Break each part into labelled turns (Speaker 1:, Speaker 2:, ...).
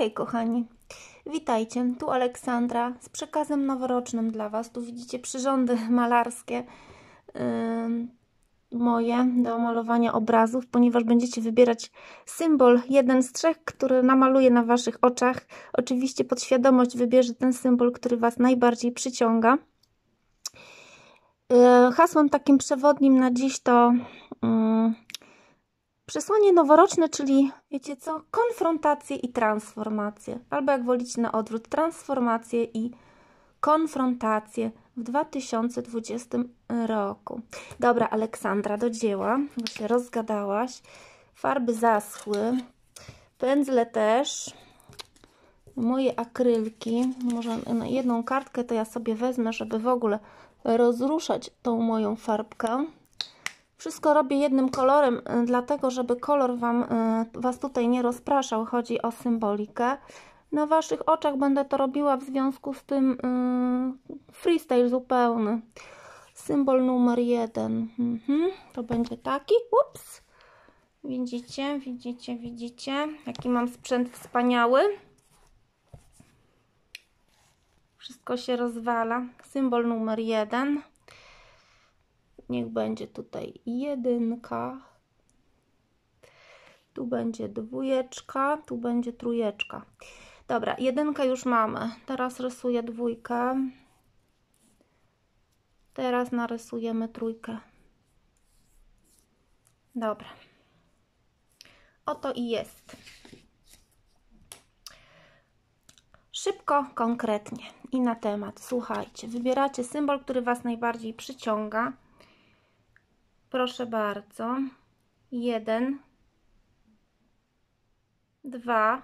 Speaker 1: hej kochani, witajcie, tu Aleksandra z przekazem noworocznym dla Was. Tu widzicie przyrządy malarskie yy, moje do malowania obrazów, ponieważ będziecie wybierać symbol, jeden z trzech, który namaluje na Waszych oczach. Oczywiście podświadomość wybierze ten symbol, który Was najbardziej przyciąga. Yy, hasłem takim przewodnim na dziś to... Yy, Przesłanie noworoczne, czyli wiecie co? Konfrontacje i transformacje. Albo jak wolicie na odwrót, transformacje i konfrontacje w 2020 roku. Dobra, Aleksandra, do dzieła. Bo się rozgadałaś. Farby zaschły. Pędzle też. Moje akrylki. Może jedną kartkę to ja sobie wezmę, żeby w ogóle rozruszać tą moją farbkę. Wszystko robię jednym kolorem, y, dlatego żeby kolor wam, y, Was tutaj nie rozpraszał. Chodzi o symbolikę. Na Waszych oczach będę to robiła w związku z tym y, freestyle zupełny. Symbol numer jeden. Mhm, to będzie taki. Ups. Widzicie, widzicie, widzicie, jaki mam sprzęt wspaniały. Wszystko się rozwala. Symbol numer jeden. Niech będzie tutaj jedynka. Tu będzie dwójeczka, tu będzie trójeczka. Dobra, jedynkę już mamy. Teraz rysuję dwójkę. Teraz narysujemy trójkę. Dobra. Oto i jest. Szybko, konkretnie i na temat. Słuchajcie, wybieracie symbol, który Was najbardziej przyciąga. Proszę bardzo. Jeden. Dwa.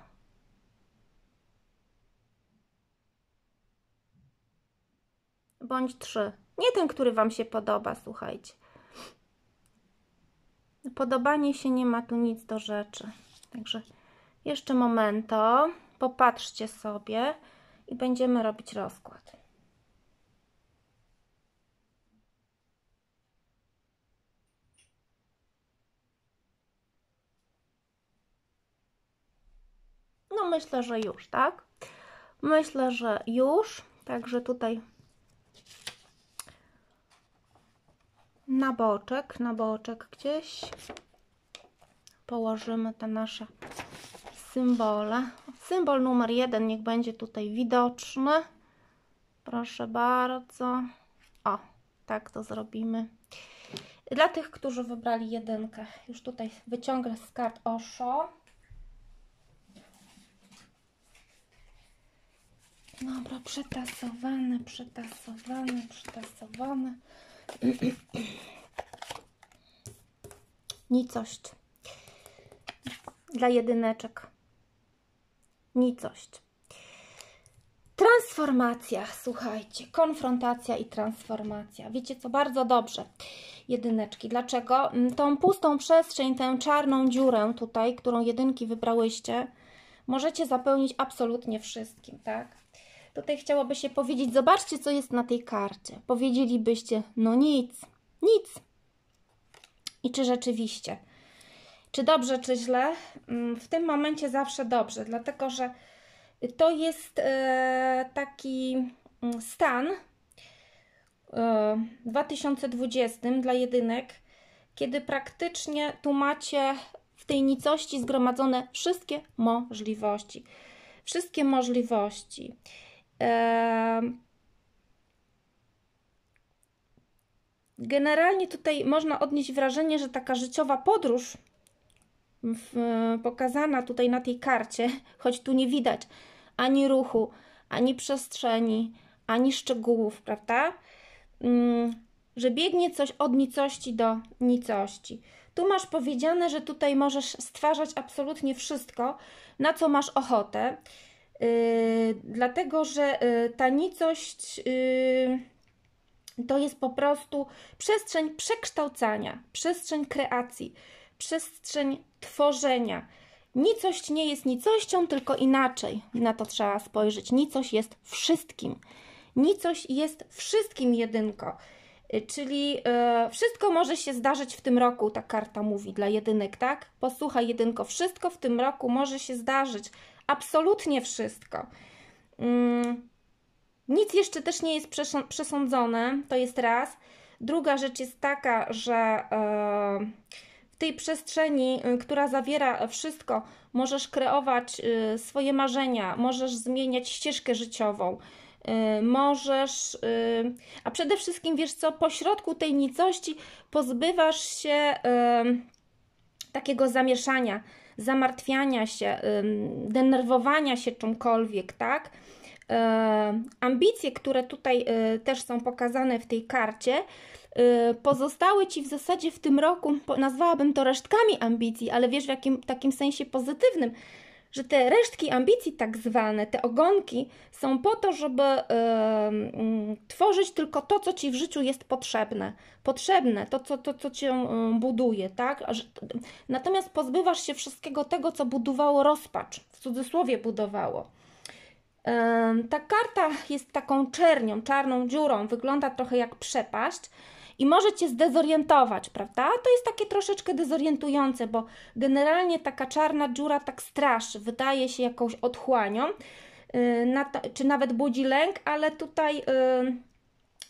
Speaker 1: Bądź trzy. Nie ten, który Wam się podoba, słuchajcie. Podobanie się nie ma tu nic do rzeczy. Także jeszcze momento, popatrzcie sobie i będziemy robić rozkład. myślę, że już, tak? Myślę, że już, także tutaj na boczek, na boczek gdzieś położymy te nasze symbole. Symbol numer jeden niech będzie tutaj widoczny. Proszę bardzo. O, tak to zrobimy. Dla tych, którzy wybrali jedynkę, już tutaj wyciągnę z kart Osho. Dobra, przetasowane, przetasowane, przetasowane. Nicość. Dla jedyneczek. Nicość. Transformacja, słuchajcie, konfrontacja i transformacja. Wiecie co, bardzo dobrze. Jedyneczki. Dlaczego? Mm, tą pustą przestrzeń, tę czarną dziurę tutaj, którą jedynki wybrałyście, możecie zapełnić absolutnie wszystkim, tak? Tutaj chciałoby się powiedzieć, zobaczcie, co jest na tej karcie. Powiedzielibyście, no nic, nic. I czy rzeczywiście? Czy dobrze, czy źle? Mm, w tym momencie zawsze dobrze, dlatego że to jest e, taki mm, stan 2020 e, dla jedynek, kiedy praktycznie tu macie w tej nicości zgromadzone wszystkie możliwości. Wszystkie możliwości. Generalnie tutaj można odnieść wrażenie, że taka życiowa podróż w, pokazana tutaj na tej karcie, choć tu nie widać ani ruchu, ani przestrzeni, ani szczegółów, prawda? Mm, że biegnie coś od nicości do nicości. Tu masz powiedziane, że tutaj możesz stwarzać absolutnie wszystko, na co masz ochotę. Y, dlatego że y, ta nicość y, to jest po prostu przestrzeń przekształcania, przestrzeń kreacji, przestrzeń tworzenia. Nicość nie jest nicością, tylko inaczej na to trzeba spojrzeć. Nicość jest wszystkim. Nicość jest wszystkim jedynko. Czyli y, wszystko może się zdarzyć w tym roku, ta karta mówi dla jedynek, tak? Posłuchaj jedynko, wszystko w tym roku może się zdarzyć absolutnie wszystko. Mm, nic jeszcze też nie jest przesądzone, to jest raz. Druga rzecz jest taka, że e, w tej przestrzeni, y, która zawiera wszystko, możesz kreować y, swoje marzenia, możesz zmieniać ścieżkę życiową, y, możesz, a przede wszystkim wiesz co, pośrodku tej nicości pozbywasz się takiego zamieszania zamartwiania się, denerwowania się czymkolwiek, tak? E, ambicje, które tutaj e, też są pokazane w tej karcie, e, pozostały Ci w zasadzie w tym roku, nazwałabym to resztkami ambicji, ale wiesz w jakim takim sensie pozytywnym, że te resztki ambicji, tak zwane, te ogonki, są po to, żeby e, mm, tworzyć tylko to, co ci w życiu jest potrzebne. Potrzebne, to, co, to, co cię e, buduje, tak? Natomiast pozbywasz się wszystkiego tego, co budowało rozpacz, w cudzysłowie budowało. E, ta karta jest taką czernią, czarną dziurą, wygląda trochę jak przepaść i może cię zdezorientować, prawda? To jest takie troszeczkę dezorientujące, bo generalnie taka czarna dziura tak straszy, wydaje się jakąś otchłanią, y, czy nawet budzi lęk, ale tutaj y,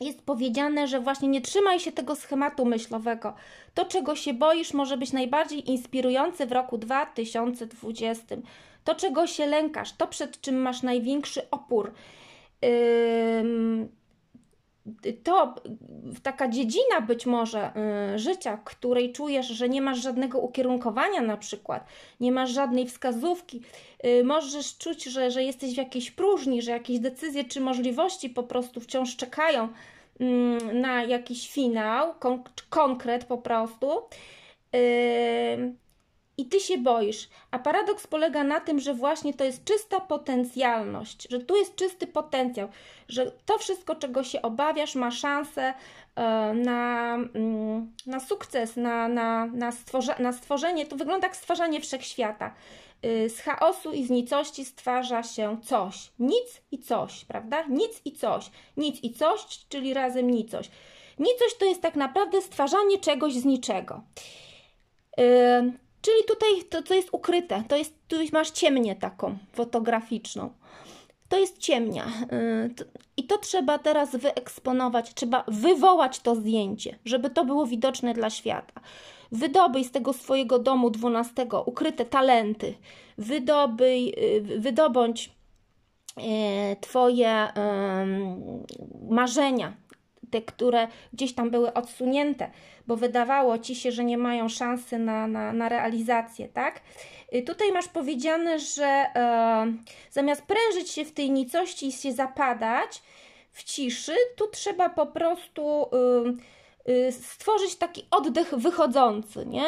Speaker 1: jest powiedziane, że właśnie nie trzymaj się tego schematu myślowego. To, czego się boisz, może być najbardziej inspirujące w roku 2020. To, czego się lękasz, to przed czym masz największy opór to taka dziedzina być może y, życia, której czujesz, że nie masz żadnego ukierunkowania, na przykład, nie masz żadnej wskazówki, y, możesz czuć, że, że jesteś w jakiejś próżni, że jakieś decyzje czy możliwości po prostu wciąż czekają mm, na jakiś finał, konkret po prostu. Y, i ty się boisz. A paradoks polega na tym, że właśnie to jest czysta potencjalność, że tu jest czysty potencjał, że to wszystko, czego się obawiasz, ma szansę e, na, mm, na sukces, na, na, na, stworze, na stworzenie. To wygląda jak stwarzanie wszechświata. Y, z chaosu i z nicości stwarza się coś. Nic i coś, prawda? Nic i coś. Nic i coś, czyli razem nicość. Nicość to jest tak naprawdę stwarzanie czegoś z niczego. Y, Czyli tutaj to, co jest ukryte, to jest, tu masz ciemnię taką fotograficzną. To jest ciemnia. Y, I to trzeba teraz wyeksponować, trzeba wywołać to zdjęcie, żeby to było widoczne dla świata. Wydobyj z tego swojego domu dwunastego ukryte talenty. Wydobyj, y, wydobądź y, Twoje marzenia, te, które gdzieś tam były odsunięte bo wydawało ci się, że nie mają szansy na, na, na realizację, tak? Y, tutaj masz powiedziane, że e, zamiast prężyć się w tej nicości i się zapadać w ciszy, tu trzeba po prostu. Y, y, stworzyć taki oddech wychodzący, nie?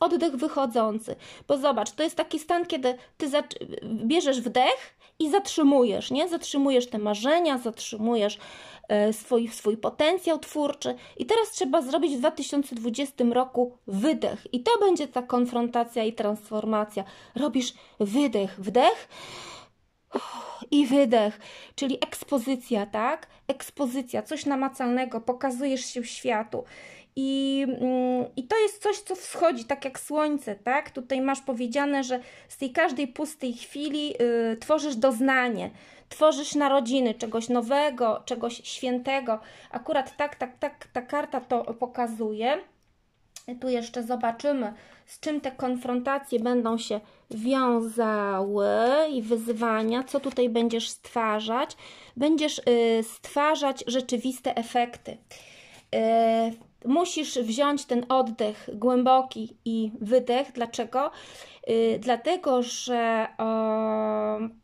Speaker 1: Oddech wychodzący. Bo zobacz, to jest taki stan, kiedy ty bierzesz wdech, i zatrzymujesz, nie? Zatrzymujesz te marzenia, zatrzymujesz e, swój, swój potencjał twórczy. I teraz trzeba zrobić w 2020 roku wydech. I to będzie ta konfrontacja i transformacja. Robisz wydech, wdech i wydech, czyli ekspozycja, tak? Ekspozycja, coś namacalnego, pokazujesz się światu. I, mm, I to jest coś, co wschodzi, tak jak słońce, tak? Tutaj masz powiedziane, że z tej każdej pustej chwili yy, tworzysz doznanie, tworzysz narodziny czegoś nowego, czegoś świętego. Akurat tak, tak, tak, ta karta to pokazuje. Tu jeszcze zobaczymy, z czym te konfrontacje będą się wiązały i wyzwania, co tutaj będziesz stwarzać. Będziesz yy, stwarzać rzeczywiste efekty. Yy, musisz wziąć ten oddech głęboki i wydech. Dlaczego? Yy, dlatego, że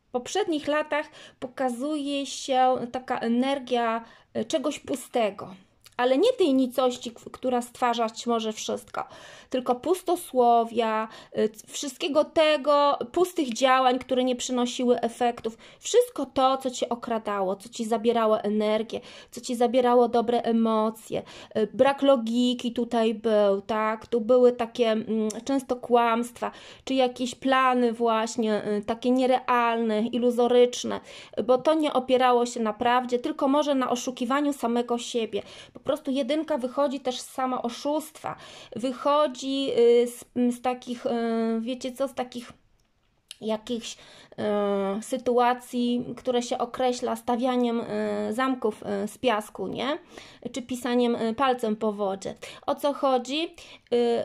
Speaker 1: w poprzednich latach pokazuje się taka energia y, czegoś pustego ale nie tej nicości, która stwarzać może wszystko, tylko pustosłowia, y, wszystkiego tego, pustych działań, które nie przynosiły efektów, wszystko to, co cię okradało, co ci zabierało energię, co ci zabierało dobre emocje, y, brak logiki tutaj był, tak, tu były takie mm, często kłamstwa, czy jakieś plany właśnie y, takie nierealne, iluzoryczne, bo to nie opierało się na prawdzie, tylko może na oszukiwaniu samego siebie. Po prostu jedynka wychodzi też z sama oszustwa, wychodzi y, z, z takich, y, wiecie co, z takich jakichś y, sytuacji, które się określa stawianiem y, zamków y, z piasku, nie? Czy pisaniem y, palcem po wodzie. O co chodzi?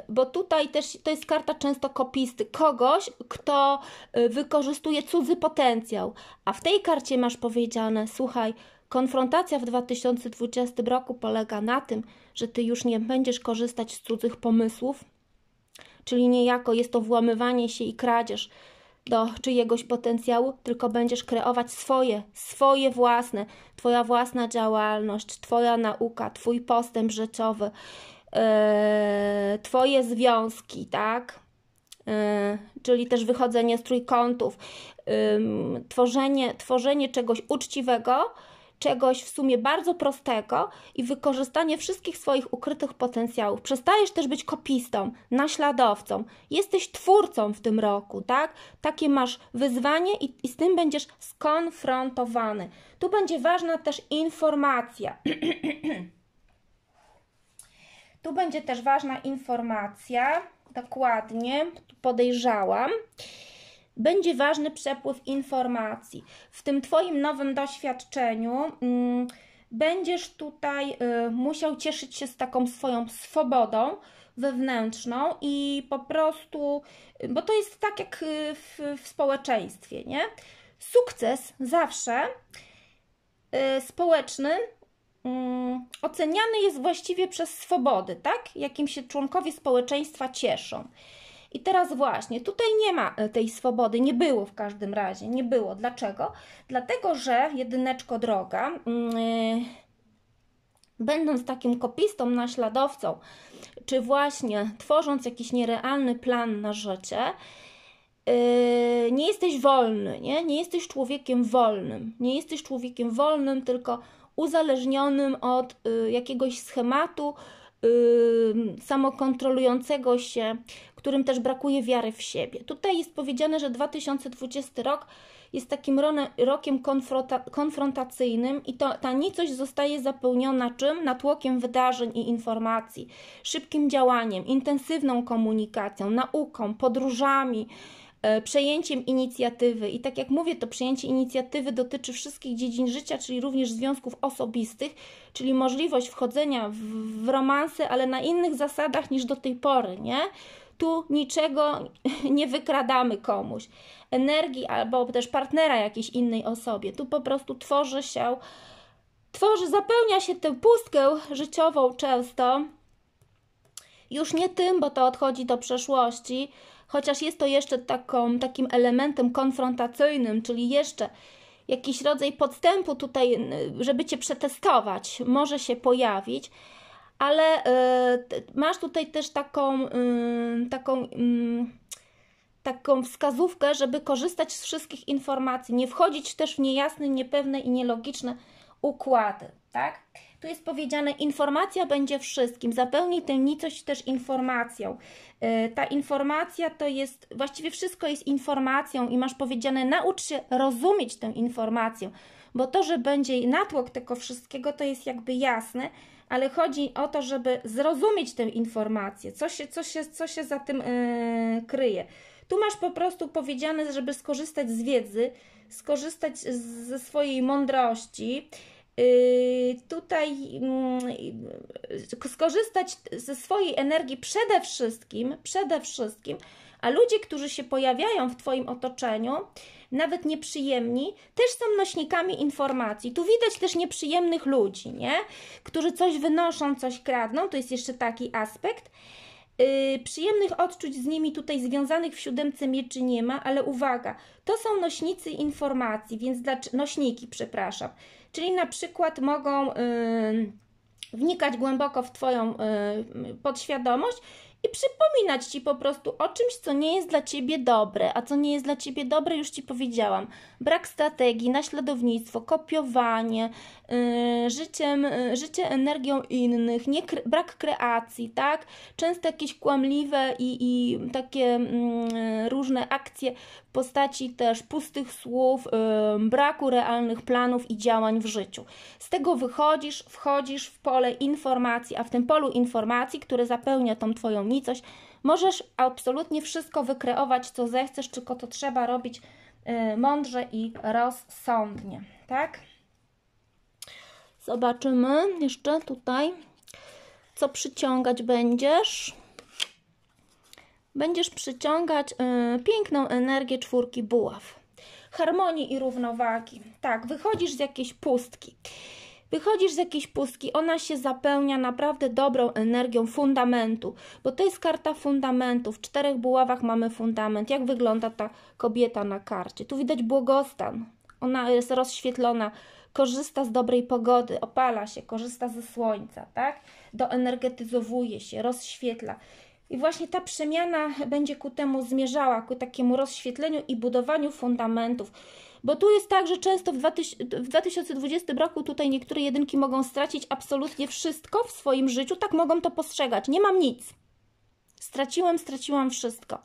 Speaker 1: bo tutaj też to jest karta często kopisty kogoś, kto wykorzystuje cudzy potencjał. A w tej karcie masz powiedziane, słuchaj, Konfrontacja w 2020 roku polega na tym, że ty już nie będziesz korzystać z cudzych pomysłów, czyli niejako jest to włamywanie się i kradzież do czyjegoś potencjału, tylko będziesz kreować swoje, swoje własne, twoja własna działalność, twoja nauka, twój postęp rzeczowy, yy, twoje związki, tak? Yy, czyli też wychodzenie z trójkątów, yy, tworzenie, tworzenie czegoś uczciwego, czegoś w sumie bardzo prostego i wykorzystanie wszystkich swoich ukrytych potencjałów. Przestajesz też być kopistą, naśladowcą. Jesteś twórcą w tym roku, tak? Takie masz wyzwanie i, i z tym będziesz skonfrontowany. Tu będzie ważna też informacja. tu będzie też ważna informacja, dokładnie, podejrzałam będzie ważny przepływ informacji. W tym Twoim nowym doświadczeniu mm, będziesz tutaj y, musiał cieszyć się z taką swoją swobodą wewnętrzną i po prostu, bo to jest tak jak y, w, w społeczeństwie, nie? Sukces zawsze y, społeczny mm, oceniany jest właściwie przez swobody, tak? Jakim się członkowie społeczeństwa cieszą. I teraz właśnie, tutaj nie ma e, tej swobody, nie było w każdym razie, nie było. Dlaczego? Dlatego, że jedyneczko droga, yy, będąc takim kopistą, naśladowcą, czy właśnie tworząc jakiś nierealny plan na życie, yy, nie jesteś wolny, nie? nie jesteś człowiekiem wolnym. Nie jesteś człowiekiem wolnym, tylko uzależnionym od y, jakiegoś schematu, samokontrolującego się, którym też brakuje wiary w siebie. Tutaj jest powiedziane, że 2020 rok jest takim rokiem konfrontacyjnym i to, ta nicość zostaje zapełniona czym? Natłokiem wydarzeń i informacji, szybkim działaniem, intensywną komunikacją, nauką, podróżami, E, przejęciem inicjatywy. I tak jak mówię, to przejęcie inicjatywy dotyczy wszystkich dziedzin życia, czyli również związków osobistych, czyli możliwość wchodzenia w, w romanse, ale na innych zasadach niż do tej pory, nie? Tu niczego nie wykradamy komuś. Energii albo też partnera jakiejś innej osobie. Tu po prostu tworzy się, tworzy, zapełnia się tę pustkę życiową często. Już nie tym, bo to odchodzi do przeszłości, chociaż jest to jeszcze taką, takim elementem konfrontacyjnym, czyli jeszcze jakiś rodzaj podstępu tutaj, żeby cię przetestować, może się pojawić, ale y, masz tutaj też taką, y, taką. Y, taką wskazówkę, żeby korzystać z wszystkich informacji, nie wchodzić też w niejasne, niepewne i nielogiczne układy, tak? Tu jest powiedziane, informacja będzie wszystkim, zapełni tę nicość też informacją. E, ta informacja to jest, właściwie wszystko jest informacją i masz powiedziane, naucz się rozumieć tę informację, bo to, że będzie natłok tego wszystkiego, to jest jakby jasne, ale chodzi o to, żeby zrozumieć tę informację, co się, co się, co się za tym yy, kryje. Tu masz po prostu powiedziane, żeby skorzystać z wiedzy, skorzystać ze swojej mądrości, Y, tutaj mm, y, skorzystać ze swojej energii przede wszystkim, przede wszystkim, a ludzie, którzy się pojawiają w Twoim otoczeniu, nawet nieprzyjemni, też są nośnikami informacji. Tu widać też nieprzyjemnych ludzi, nie? którzy coś wynoszą, coś kradną, to jest jeszcze taki aspekt. Yy, przyjemnych odczuć z nimi tutaj związanych w siódemce mieczy nie ma, ale uwaga, to są nośnicy informacji, więc dla, nośniki, przepraszam czyli na przykład mogą y, wnikać głęboko w Twoją y, podświadomość i przypominać Ci po prostu o czymś, co nie jest dla Ciebie dobre. A co nie jest dla Ciebie dobre, już Ci powiedziałam. Brak strategii, naśladownictwo, kopiowanie, yy, życiem, yy, życie energią innych, nie, kre brak kreacji, tak? Często jakieś kłamliwe i, i takie yy, różne akcje, postaci też pustych słów, y, braku realnych planów i działań w życiu. Z tego wychodzisz, wchodzisz w pole informacji, a w tym polu informacji, które zapełnia tą Twoją nicość, możesz absolutnie wszystko wykreować, co zechcesz, tylko to trzeba robić y, mądrze i rozsądnie, tak? Zobaczymy jeszcze tutaj, co przyciągać będziesz będziesz przyciągać y, piękną energię czwórki buław. Harmonii i równowagi. Tak, wychodzisz z jakiejś pustki. Wychodzisz z jakiejś pustki, ona się zapełnia naprawdę dobrą energią fundamentu, bo to jest karta fundamentu. W czterech buławach mamy fundament. Jak wygląda ta kobieta na karcie? Tu widać błogostan. Ona jest rozświetlona, korzysta z dobrej pogody, opala się, korzysta ze słońca, tak? Doenergetyzowuje się, rozświetla. I właśnie ta przemiana będzie ku temu zmierzała, ku takiemu rozświetleniu i budowaniu fundamentów. Bo tu jest tak, że często w, 20, w 2020 roku tutaj niektóre jedynki mogą stracić absolutnie wszystko w swoim życiu, tak mogą to postrzegać. Nie mam nic. Straciłem, straciłam wszystko.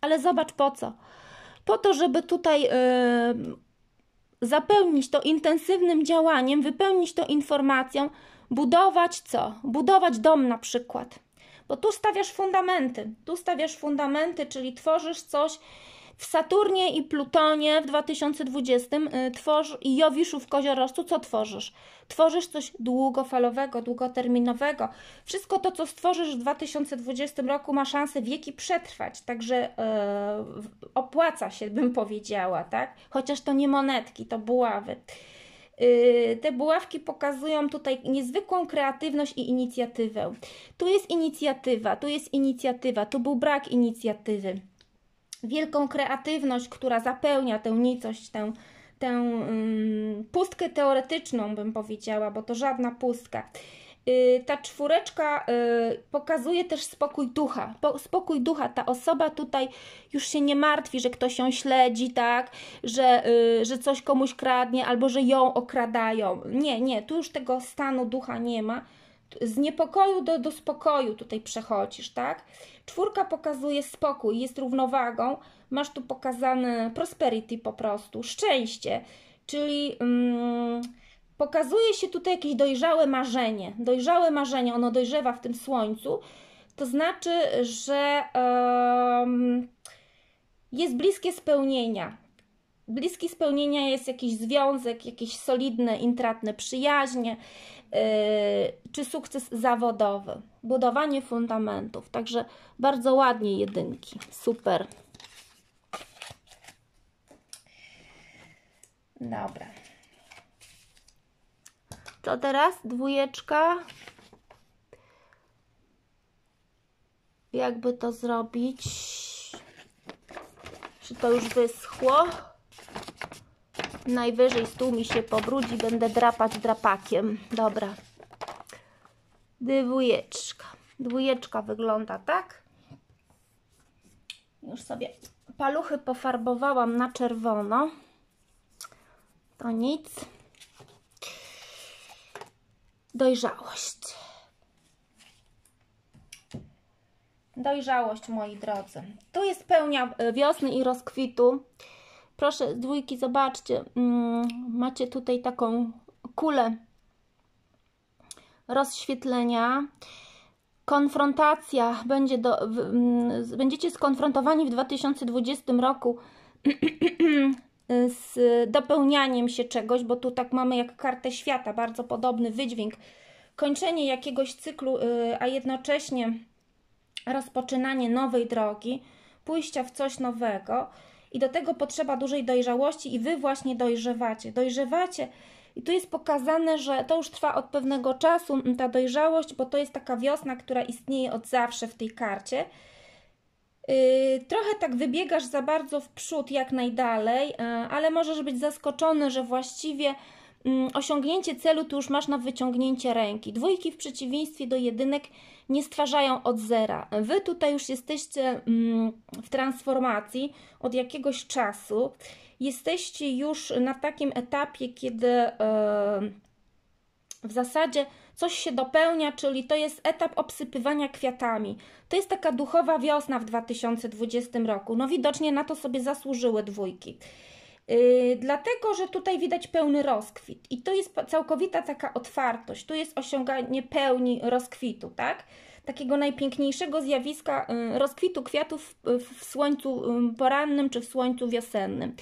Speaker 1: Ale zobacz po co. Po to, żeby tutaj yy, zapełnić to intensywnym działaniem, wypełnić to informacją, budować co? Budować dom na przykład bo tu stawiasz fundamenty. Tu stawiasz fundamenty, czyli tworzysz coś w Saturnie i Plutonie w 2020 y, tworz i Jowiszu w Koziorożcu, co tworzysz? Tworzysz coś długofalowego, długoterminowego. Wszystko to, co stworzysz w 2020 roku, ma szansę wieki przetrwać, także yy, opłaca się, bym powiedziała, tak? Chociaż to nie monetki, to buławy. Y, te buławki pokazują tutaj niezwykłą kreatywność i inicjatywę. Tu jest inicjatywa, tu jest inicjatywa, tu był brak inicjatywy. Wielką kreatywność, która zapełnia tę nicość, tę, tę um, pustkę teoretyczną, bym powiedziała, bo to żadna pustka. Y, ta czwóreczka y, pokazuje też spokój ducha. Spokój ducha, ta osoba tutaj już się nie martwi, że ktoś ją śledzi, tak, że, y, że coś komuś kradnie albo że ją okradają. Nie, nie, tu już tego stanu ducha nie ma. Z niepokoju do, do spokoju tutaj przechodzisz, tak? Czwórka pokazuje spokój, jest równowagą. Masz tu pokazane prosperity po prostu, szczęście, czyli. Mm, Pokazuje się tutaj jakieś dojrzałe marzenie. Dojrzałe marzenie, ono dojrzewa w tym słońcu. To znaczy, że um, jest bliskie spełnienia. Bliski spełnienia jest jakiś związek, jakieś solidne, intratne przyjaźnie, yy, czy sukces zawodowy, budowanie fundamentów. Także bardzo ładnie jedynki. Super. Dobra. Co teraz? Dwójeczka. Jakby to zrobić? Czy to już wyschło? Najwyżej stół mi się pobrudzi, będę drapać drapakiem. Dobra. Dwójeczka. Dwójeczka wygląda tak. Już sobie paluchy pofarbowałam na czerwono. To nic dojrzałość. Dojrzałość, moi drodzy. Tu jest pełnia e, wiosny i rozkwitu. Proszę, dwójki, zobaczcie. Mm, macie tutaj taką kulę rozświetlenia. Konfrontacja. Będzie do, mm, będziecie skonfrontowani w 2020 roku z dopełnianiem się czegoś, bo tu tak mamy jak kartę świata, bardzo podobny wydźwięk. Kończenie jakiegoś cyklu, y, a jednocześnie rozpoczynanie nowej drogi, pójścia w coś nowego. I do tego potrzeba dużej dojrzałości, i wy właśnie dojrzewacie. Dojrzewacie, i tu jest pokazane, że to już trwa od pewnego czasu, ta dojrzałość, bo to jest taka wiosna, która istnieje od zawsze w tej karcie. Yy, trochę tak wybiegasz za bardzo w przód, jak najdalej, yy, ale możesz być zaskoczony, że właściwie mm, osiągnięcie celu tu już masz na wyciągnięcie ręki. Dwójki w przeciwieństwie do jedynek nie stwarzają od zera. Wy tutaj już jesteście mm, w transformacji od jakiegoś czasu. Jesteście już na takim etapie, kiedy yy, w zasadzie coś się dopełnia, czyli to jest etap obsypywania kwiatami. To jest taka duchowa wiosna w 2020 roku. No widocznie na to sobie zasłużyły dwójki. Yy, dlatego, że tutaj widać pełny rozkwit i to jest całkowita taka otwartość, tu jest osiąganie pełni rozkwitu, tak? Takiego najpiękniejszego zjawiska yy, rozkwitu kwiatów w, w słońcu yy, porannym czy w słońcu wiosennym.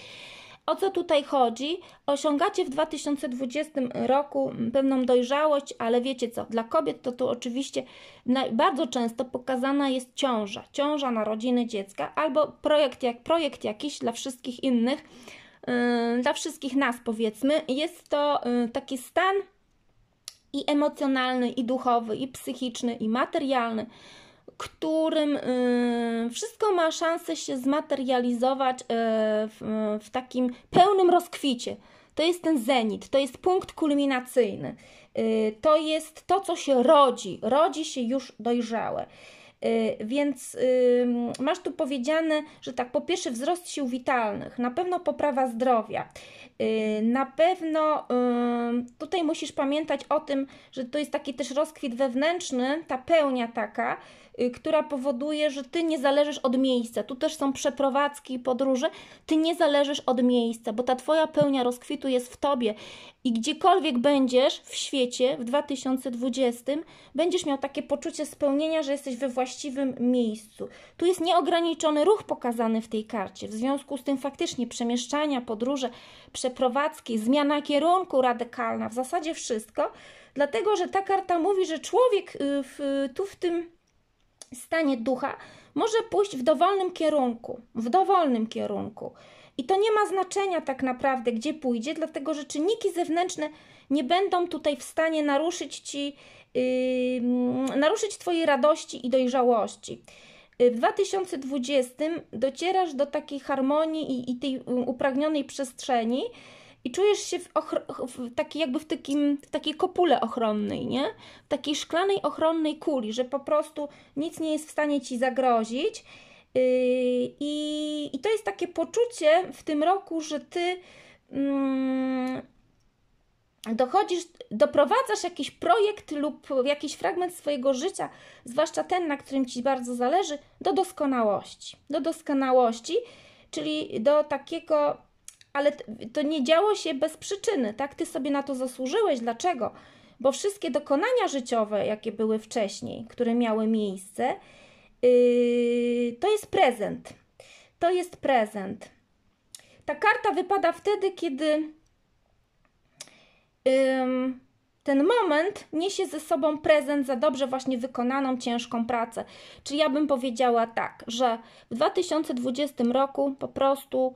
Speaker 1: O co tutaj chodzi? Osiągacie w 2020 roku pewną dojrzałość, ale wiecie co, dla kobiet to tu oczywiście bardzo często pokazana jest ciąża, ciąża narodziny dziecka albo projekt, jak, projekt jakiś dla wszystkich innych, yy, dla wszystkich nas powiedzmy. Jest to yy, taki stan i emocjonalny, i duchowy, i psychiczny, i materialny, którym y, wszystko ma szansę się zmaterializować y, w, w takim pełnym rozkwicie. To jest ten zenit, to jest punkt kulminacyjny, y, to jest to, co się rodzi, rodzi się już dojrzałe. Więc masz tu powiedziane, że tak, po pierwsze wzrost sił witalnych, na pewno poprawa zdrowia, na pewno tutaj musisz pamiętać o tym, że to jest taki też rozkwit wewnętrzny, ta pełnia taka, Y, która powoduje, że ty nie zależysz od miejsca. Tu też są przeprowadzki i podróże. Ty nie zależysz od miejsca, bo ta twoja pełnia rozkwitu jest w tobie i gdziekolwiek będziesz w świecie w 2020, będziesz miał takie poczucie spełnienia, że jesteś we właściwym miejscu. Tu jest nieograniczony ruch pokazany w tej karcie. W związku z tym faktycznie przemieszczania, podróże, przeprowadzki, zmiana kierunku radykalna, w zasadzie wszystko, dlatego że ta karta mówi, że człowiek y, w, tu w tym stanie ducha może pójść w dowolnym kierunku, w dowolnym kierunku. I to nie ma znaczenia tak naprawdę, gdzie pójdzie, dlatego że czynniki zewnętrzne nie będą tutaj w stanie naruszyć ci, yy, naruszyć Twojej radości i dojrzałości. Y, w 2020 docierasz do takiej harmonii i, i tej y, upragnionej przestrzeni, i czujesz się w, w taki, jakby w, takim, w takiej kopule ochronnej, nie? W takiej szklanej ochronnej kuli, że po prostu nic nie jest w stanie ci zagrozić. Yy, I, i to jest takie poczucie w tym roku, że ty yy, dochodzisz, doprowadzasz jakiś projekt lub jakiś fragment swojego życia, zwłaszcza ten, na którym ci bardzo zależy, do doskonałości. Do doskonałości, czyli do takiego ale to nie działo się bez przyczyny, tak? Ty sobie na to zasłużyłeś. Dlaczego? Bo wszystkie dokonania życiowe, jakie były wcześniej, które miały miejsce, yy, to jest prezent. To jest prezent. Ta karta wypada wtedy, kiedy yy, ten moment niesie ze sobą prezent za dobrze właśnie wykonaną ciężką pracę. Czyli ja bym powiedziała tak, że w 2020 roku po prostu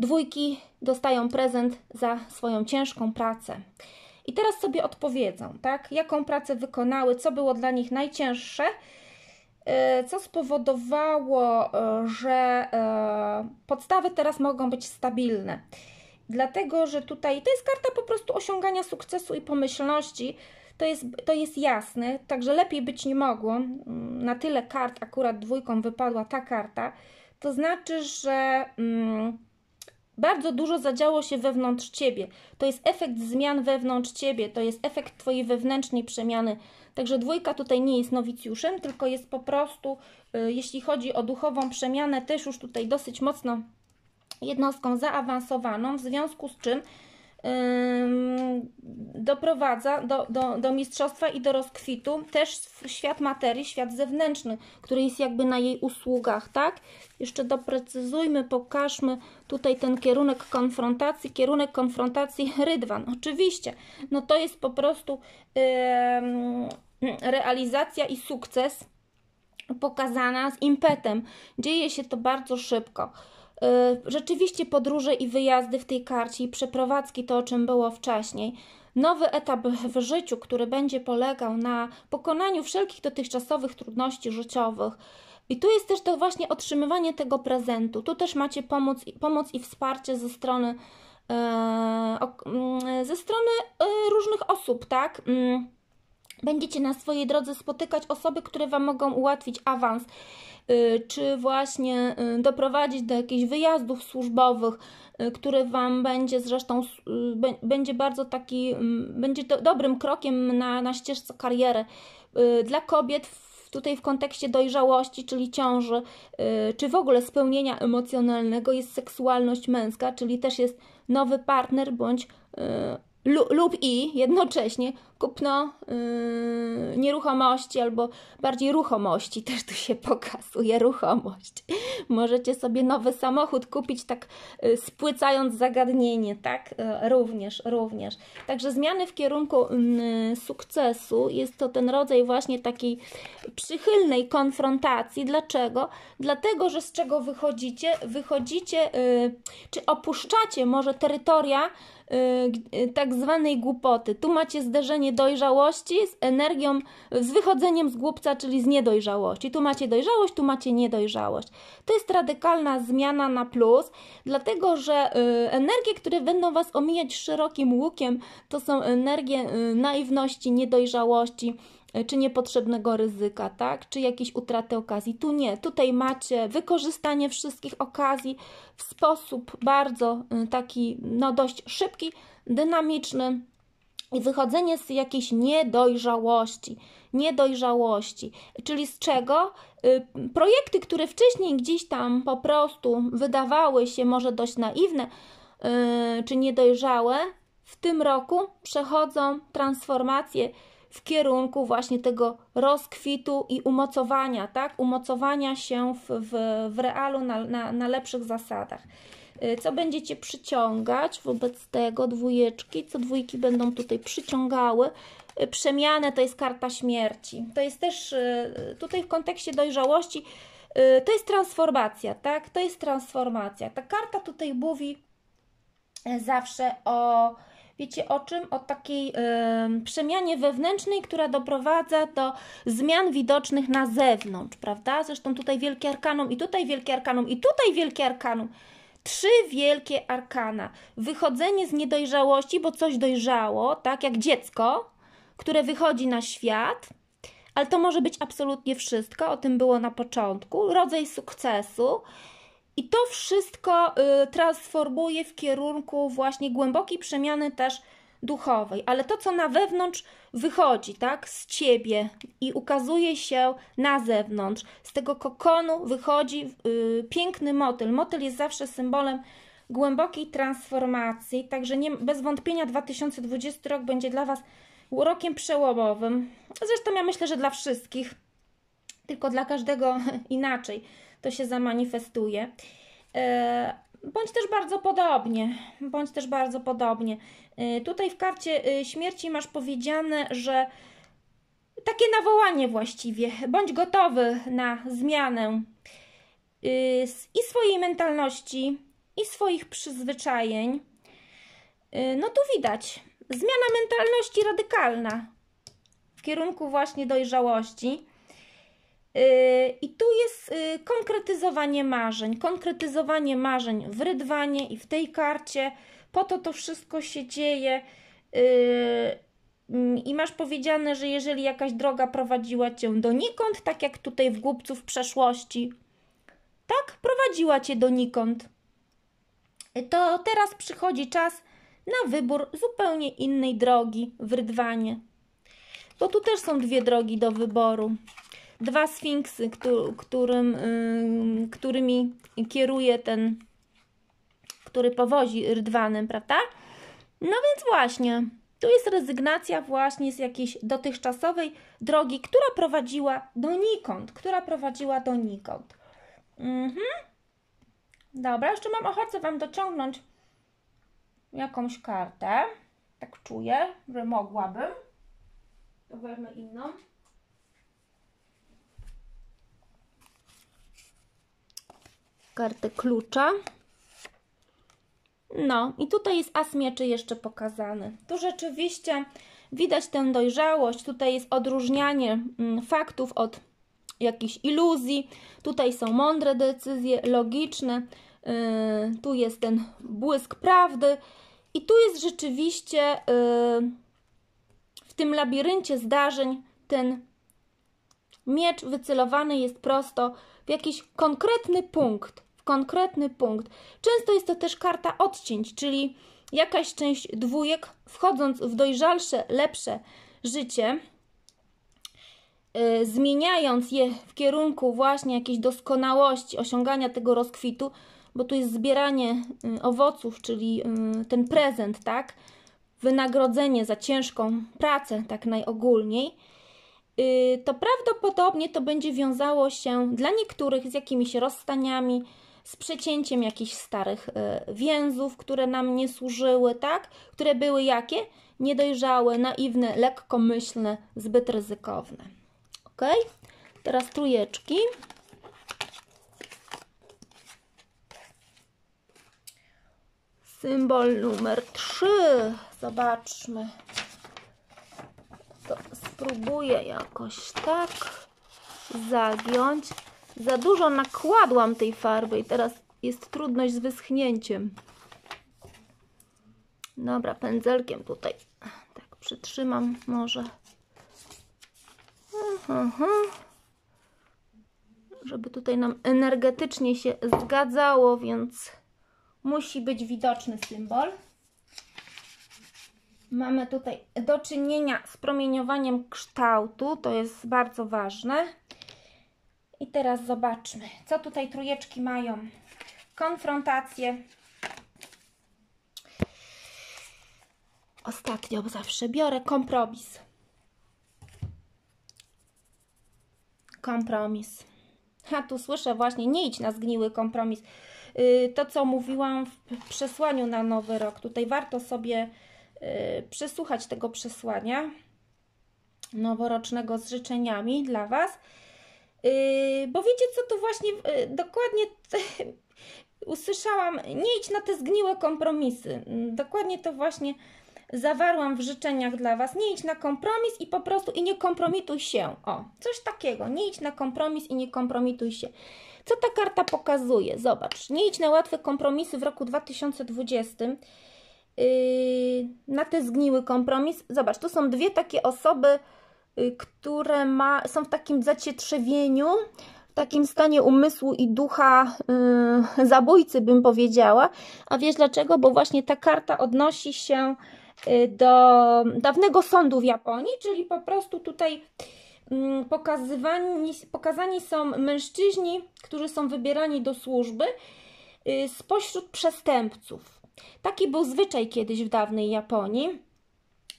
Speaker 1: Dwójki dostają prezent za swoją ciężką pracę. I teraz sobie odpowiedzą, tak? Jaką pracę wykonały, co było dla nich najcięższe, e, co spowodowało, e, że e, podstawy teraz mogą być stabilne. Dlatego, że tutaj to jest karta po prostu osiągania sukcesu i pomyślności. To jest, to jest jasne, także lepiej być nie mogło. Mm, na tyle kart akurat dwójką wypadła ta karta. To znaczy, że. Mm, bardzo dużo zadziało się wewnątrz ciebie. To jest efekt zmian wewnątrz ciebie, to jest efekt twojej wewnętrznej przemiany. Także dwójka tutaj nie jest nowicjuszem, tylko jest po prostu, y, jeśli chodzi o duchową przemianę, też już tutaj dosyć mocno jednostką zaawansowaną, w związku z czym doprowadza do, do, do mistrzostwa i do rozkwitu też świat materii, świat zewnętrzny, który jest jakby na jej usługach, tak? Jeszcze doprecyzujmy, pokażmy tutaj ten kierunek konfrontacji, kierunek konfrontacji Rydwan. Oczywiście, no to jest po prostu yy, realizacja i sukces pokazana z impetem. Dzieje się to bardzo szybko. Y, rzeczywiście podróże i wyjazdy w tej karcie i przeprowadzki, to o czym było wcześniej. Nowy etap w życiu, który będzie polegał na pokonaniu wszelkich dotychczasowych trudności życiowych. I tu jest też to właśnie otrzymywanie tego prezentu. Tu też macie pomoc, pomoc i wsparcie ze strony, yy, ze strony y, różnych osób, tak? Mm. Będziecie na swojej drodze spotykać osoby, które Wam mogą ułatwić awans. Y, czy właśnie y, doprowadzić do jakichś wyjazdów służbowych, y, który Wam będzie zresztą, będzie bardzo taki, mm, będzie do, dobrym krokiem na, na ścieżce kariery. Dla kobiet w, tutaj w kontekście dojrzałości, czyli ciąży, czy w ogóle spełnienia emocjonalnego jest seksualność męska, czyli też jest nowy partner bądź lub i jednocześnie kupno yy, nieruchomości albo bardziej ruchomości, też tu się pokazuje ruchomość. Możecie sobie nowy samochód kupić, tak yy, spłycając zagadnienie, tak? Yy, również, również. Także zmiany w kierunku mm, sukcesu jest to ten rodzaj właśnie takiej przychylnej konfrontacji. Dlaczego? Dlatego, że z czego wychodzicie? Wychodzicie, yy, czy opuszczacie może terytoria yy, tak zwanej głupoty. Tu macie zderzenie niedojrzałości z energią, z wychodzeniem z głupca, czyli z niedojrzałości. Tu macie dojrzałość, tu macie niedojrzałość. To jest radykalna zmiana na plus, dlatego że y, energie, które będą Was omijać szerokim łukiem, to są energie y, naiwności, niedojrzałości y, czy niepotrzebnego ryzyka, tak? Czy jakiejś utraty okazji. Tu nie, tutaj macie wykorzystanie wszystkich okazji w sposób bardzo taki, no dość szybki, dynamiczny, i wychodzenie z jakiejś niedojrzałości, niedojrzałości, czyli z czego y, projekty, które wcześniej gdzieś tam po prostu wydawały się może dość naiwne y, czy niedojrzałe, w tym roku przechodzą transformację w kierunku właśnie tego rozkwitu i umocowania, tak? Umocowania się w, w, w realu na, na, na lepszych zasadach. Y, co będziecie przyciągać wobec tego dwójeczki, co dwójki będą tutaj przyciągały. Y, przemianę to jest karta śmierci. To jest też y, tutaj w kontekście dojrzałości, to jest transformacja, tak? To jest transformacja. Ta karta tutaj mówi zawsze o, wiecie o czym? O takiej przemianie wewnętrznej, która doprowadza do zmian widocznych na zewnątrz, prawda? Zresztą tutaj Wielkie Arkanum i tutaj Wielkie Arkanum i tutaj Wielkie Arkanum trzy wielkie arkana. Wychodzenie z niedojrzałości, bo coś dojrzało, tak jak dziecko, które wychodzi na świat, ale to może być absolutnie wszystko, o tym było na początku. Rodzaj sukcesu. I to wszystko y, transformuje w kierunku właśnie głębokiej przemiany też duchowej, ale to, co na wewnątrz wychodzi, tak, z ciebie i ukazuje się na zewnątrz. Z tego kokonu wychodzi yy, piękny motyl. Motyl jest zawsze symbolem głębokiej transformacji, także nie, bez wątpienia 2020 rok będzie dla Was rokiem przełomowym. Zresztą ja myślę, że dla wszystkich, tylko dla każdego inaczej to się zamanifestuje. Yy, Bądź też bardzo podobnie, bądź też bardzo podobnie. Y, tutaj w karcie y, śmierci masz powiedziane, że takie nawołanie właściwie, bądź gotowy na zmianę y, i swojej mentalności, i swoich przyzwyczajeń. No tu widać, zmiana mentalności radykalna w kierunku właśnie dojrzałości. Y, I tu jest y, konkretyzowanie marzeń, konkretyzowanie marzeń w rydwanie i w tej karcie. Po to to wszystko się dzieje. Y, mm, I masz powiedziane, że jeżeli jakaś droga prowadziła cię donikąd, tak jak tutaj w głupców przeszłości, tak prowadziła cię donikąd, to teraz przychodzi czas na wybór zupełnie innej drogi w rydwanie. Bo tu też są dwie drogi do wyboru dwa sfinksy, którym, którymi kieruje ten, który powozi rydwanym, prawda? No więc właśnie, tu jest rezygnacja właśnie z jakiejś dotychczasowej drogi, która prowadziła donikąd, która prowadziła donikąd. Mhm. Dobra, jeszcze mam ochotę Wam dociągnąć jakąś kartę. Tak czuję, że mogłabym. To wezmę inną. karty klucza. No i tutaj jest as mieczy jeszcze pokazany. Tu rzeczywiście widać tę dojrzałość, tutaj jest odróżnianie mm, faktów od jakichś iluzji, tutaj są mądre decyzje, logiczne, yy, tu jest ten błysk prawdy i tu jest rzeczywiście yy, w tym labiryncie zdarzeń ten Miecz wycelowany jest prosto w jakiś konkretny punkt, w konkretny punkt. Często jest to też karta odcięć, czyli jakaś część dwójek, wchodząc w dojrzalsze, lepsze życie, yy, zmieniając je w kierunku właśnie jakiejś doskonałości, osiągania tego rozkwitu, bo tu jest zbieranie yy, owoców, czyli yy, ten prezent, tak? Wynagrodzenie za ciężką pracę, tak najogólniej Y, to prawdopodobnie to będzie wiązało się dla niektórych z jakimiś rozstaniami, z przecięciem jakichś starych y, więzów, które nam nie służyły, tak? Które były jakie? Niedojrzałe, naiwne, lekkomyślne, zbyt ryzykowne. Ok? Teraz trójeczki. Symbol numer 3. Zobaczmy, spróbuję jakoś tak zagiąć. Za dużo nakładłam tej farby i teraz jest trudność z wyschnięciem. Dobra, pędzelkiem tutaj tak przytrzymam może. Żeby tutaj nam energetycznie się zgadzało, więc musi być widoczny symbol. Mamy tutaj do czynienia z promieniowaniem kształtu, to jest bardzo ważne. I teraz zobaczmy, co tutaj trójeczki mają. konfrontację Ostatnio zawsze biorę kompromis. Kompromis. A tu słyszę właśnie, nie idź na zgniły kompromis. Yy, to, co mówiłam w przesłaniu na Nowy Rok. Tutaj warto sobie Y, przesłuchać tego przesłania noworocznego z życzeniami dla Was. Y, bo wiecie co, to właśnie y, dokładnie usłyszałam, nie idź na te zgniłe kompromisy. Dokładnie to właśnie zawarłam w życzeniach dla Was. Nie idź na kompromis i po prostu i nie kompromituj się. O, coś takiego. Nie idź na kompromis i nie kompromituj się. Co ta karta pokazuje? Zobacz, nie idź na łatwe kompromisy w roku 2020. Yy, na ten zgniły kompromis. Zobacz, tu są dwie takie osoby, y, które ma, są w takim zacietrzewieniu, w takim stanie umysłu i ducha yy, zabójcy, bym powiedziała. A wiesz dlaczego? Bo właśnie ta karta odnosi się y, do dawnego sądu w Japonii, czyli po prostu tutaj mm, pokazywani, pokazani są mężczyźni, którzy są wybierani do służby y, spośród przestępców. Taki był zwyczaj kiedyś w dawnej Japonii,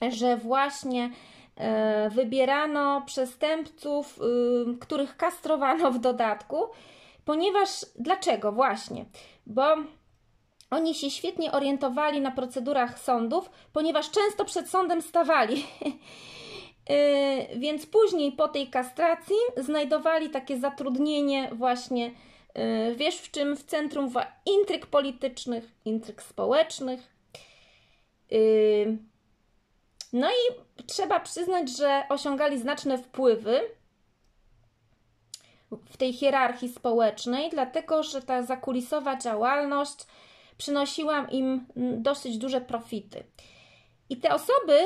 Speaker 1: że właśnie e, wybierano przestępców, y, których kastrowano w dodatku, ponieważ dlaczego właśnie? Bo oni się świetnie orientowali na procedurach sądów, ponieważ często przed sądem stawali. Y, więc później po tej kastracji znajdowali takie zatrudnienie właśnie E, wiesz w czym? W centrum intryg politycznych, intryg społecznych. E, no i trzeba przyznać, że osiągali znaczne wpływy w tej hierarchii społecznej, dlatego że ta zakulisowa działalność przynosiła im dosyć duże profity. I te osoby,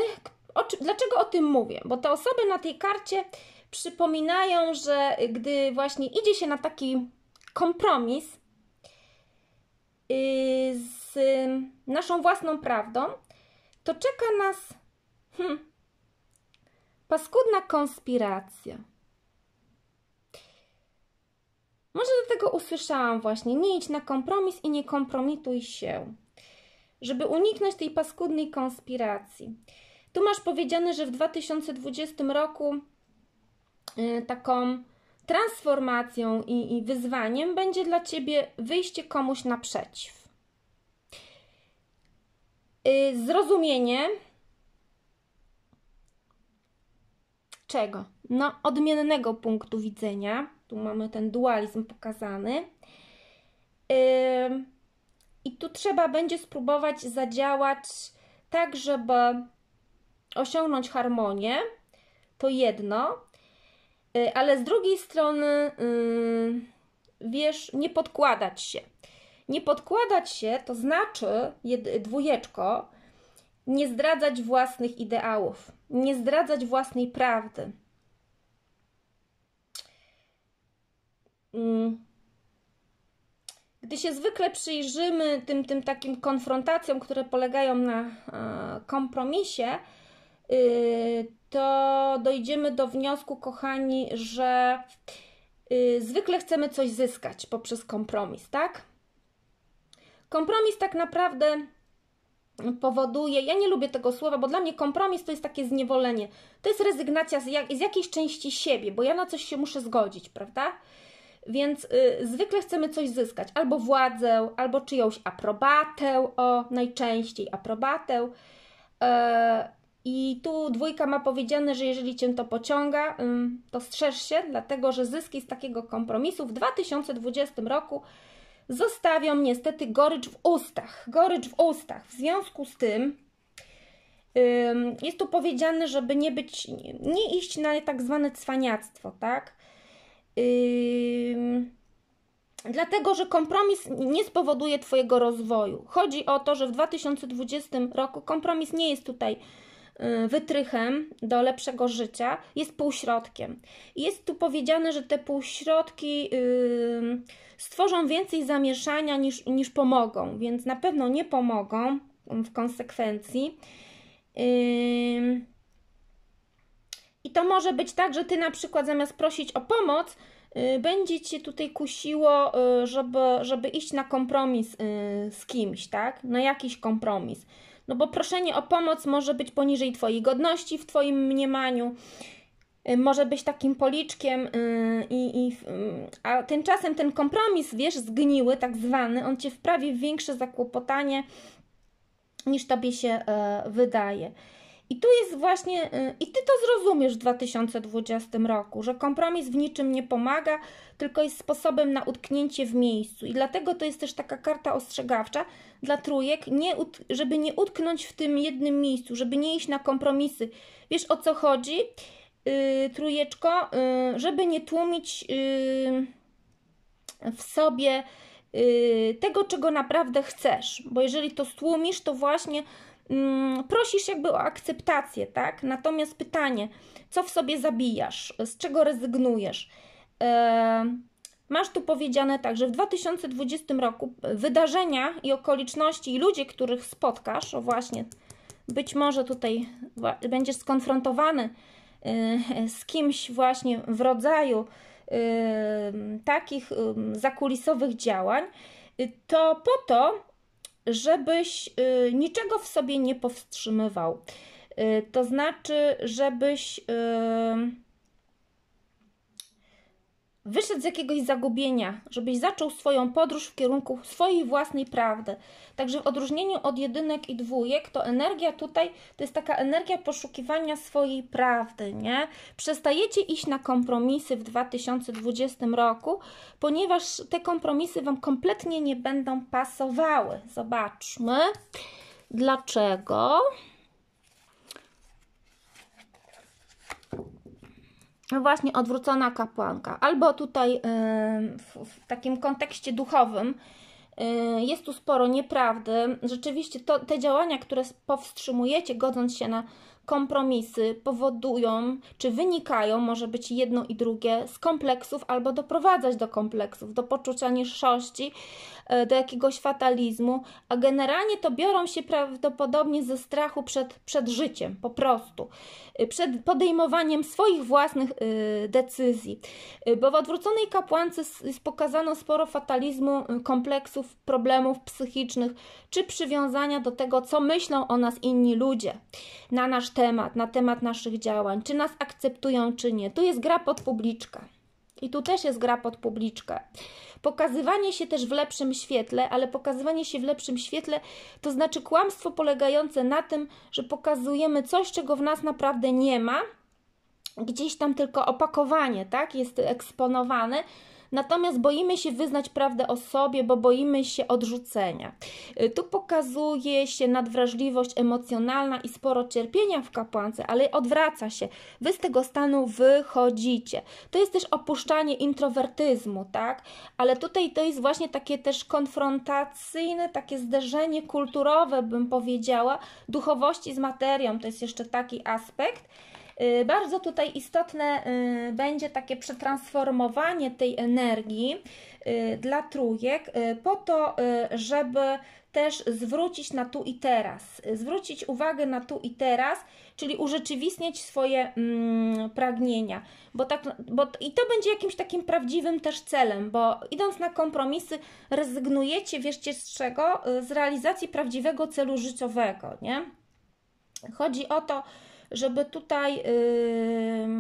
Speaker 1: o, dlaczego o tym mówię? Bo te osoby na tej karcie przypominają, że gdy właśnie idzie się na taki kompromis y, z y, naszą własną prawdą, to czeka nas hmm, paskudna konspiracja. Może dlatego usłyszałam właśnie, nie idź na kompromis i nie kompromituj się, żeby uniknąć tej paskudnej konspiracji. Tu masz powiedziane, że w 2020 roku y, taką transformacją i, i wyzwaniem będzie dla ciebie wyjście komuś naprzeciw. Y, zrozumienie czego? No, odmiennego punktu widzenia. Tu mamy ten dualizm pokazany. Y, I tu trzeba będzie spróbować zadziałać tak, żeby osiągnąć harmonię. To jedno Y, ale z drugiej strony, y, wiesz, nie podkładać się. Nie podkładać się to znaczy, dwójeczko, nie zdradzać własnych ideałów, nie zdradzać własnej prawdy. Mm. Gdy się zwykle przyjrzymy tym, tym takim konfrontacjom, które polegają na e, kompromisie, y, to dojdziemy do wniosku, kochani, że yy, zwykle chcemy coś zyskać poprzez kompromis, tak? Kompromis tak naprawdę powoduje, ja nie lubię tego słowa, bo dla mnie kompromis to jest takie zniewolenie. To jest rezygnacja z, jak, z jakiejś części siebie, bo ja na coś się muszę zgodzić, prawda? Więc y, zwykle chcemy coś zyskać, albo władzę, albo czyjąś aprobatę, o najczęściej aprobatę, e, i tu dwójka ma powiedziane, że jeżeli cię to pociąga, to strzeż się, dlatego że zyski z takiego kompromisu w 2020 roku zostawią niestety gorycz w ustach. Gorycz w ustach. W związku z tym jest tu powiedziane, żeby nie być, nie iść na tak zwane cwaniactwo, tak? Dlatego, że kompromis nie spowoduje Twojego rozwoju. Chodzi o to, że w 2020 roku kompromis nie jest tutaj Y, wytrychem do lepszego życia, jest półśrodkiem. Jest tu powiedziane, że te półśrodki y, stworzą więcej zamieszania niż, niż pomogą, więc na pewno nie pomogą w konsekwencji. Y, I to może być tak, że ty na przykład zamiast prosić o pomoc, będzie cię tutaj kusiło, żeby, żeby iść na kompromis z kimś, tak? Na jakiś kompromis no bo proszenie o pomoc może być poniżej Twojej godności w Twoim mniemaniu, y, może być takim policzkiem, y, i, i, y, a tymczasem ten kompromis, wiesz, zgniły, tak zwany, on Cię wprawi w większe zakłopotanie niż Tobie się e, wydaje. I tu jest właśnie, y, i ty to zrozumiesz w 2020 roku, że kompromis w niczym nie pomaga, tylko jest sposobem na utknięcie w miejscu. I dlatego to jest też taka karta ostrzegawcza dla trójek, nie, żeby nie utknąć w tym jednym miejscu, żeby nie iść na kompromisy. Wiesz o co chodzi, yy, trójeczko, yy, żeby nie tłumić yy, w sobie y, tego, czego naprawdę chcesz, bo jeżeli to stłumisz, to właśnie Mm, prosisz jakby o akceptację, tak? Natomiast pytanie, co w sobie zabijasz, z czego rezygnujesz? E, masz tu powiedziane tak, że w 2020 roku wydarzenia i okoliczności i ludzie, których spotkasz, o właśnie, być może tutaj będziesz skonfrontowany e, z kimś właśnie w rodzaju e, takich zakulisowych działań, to po to, żebyś y, niczego w sobie nie powstrzymywał. Y, to znaczy, żebyś y, wyszedł z jakiegoś zagubienia, żebyś zaczął swoją podróż w kierunku swojej własnej prawdy. Także w odróżnieniu od jedynek i dwójek, to energia tutaj to jest taka energia poszukiwania swojej prawdy, nie? Przestajecie iść na kompromisy w 2020 roku, ponieważ te kompromisy Wam kompletnie nie będą pasowały. Zobaczmy. Dlaczego? No właśnie odwrócona kapłanka. Albo tutaj y, w takim kontekście duchowym y, jest tu sporo nieprawdy. Rzeczywiście to, te działania, które powstrzymujecie, godząc się na kompromisy, powodują czy wynikają, może być jedno i drugie, z kompleksów albo doprowadzać do kompleksów, do poczucia niższości E, do jakiegoś fatalizmu, a generalnie to biorą się prawdopodobnie ze strachu przed, przed życiem, po prostu, e, przed podejmowaniem swoich własnych e, decyzji. Bo w odwróconej kapłance jest pokazano sporo fatalizmu, kompleksów, problemów psychicznych czy przywiązania do tego, co myślą o nas inni ludzie na nasz temat, na temat naszych działań, czy nas akceptują, czy nie. Tu jest gra pod publiczkę. I tu też jest gra pod publiczkę. Pokazywanie się też w lepszym świetle, ale pokazywanie się w lepszym świetle to znaczy kłamstwo polegające na tym, że pokazujemy coś, czego w nas naprawdę nie ma, gdzieś tam tylko opakowanie, tak, jest eksponowane natomiast boimy się wyznać prawdę o sobie, bo boimy się odrzucenia. Y, tu pokazuje się nadwrażliwość emocjonalna i sporo cierpienia w kapłance, ale odwraca się. Wy z tego stanu wychodzicie. To jest też opuszczanie introwertyzmu, tak? Ale tutaj to jest właśnie takie też konfrontacyjne, takie zderzenie kulturowe, bym powiedziała, duchowości z materią. To jest jeszcze taki aspekt. Y, bardzo tutaj istotne y, będzie takie przetransformowanie tej energii y, dla trójek po to, żeby też zwrócić na tu i teraz, zwrócić uwagę na tu i teraz, czyli urzeczywistnić swoje mm, pragnienia. Bo tak, bo, I to będzie jakimś takim prawdziwym też celem, bo idąc na kompromisy, rezygnujecie, wierzcie z czego? Z realizacji prawdziwego celu życiowego, nie? Chodzi o to, żeby tutaj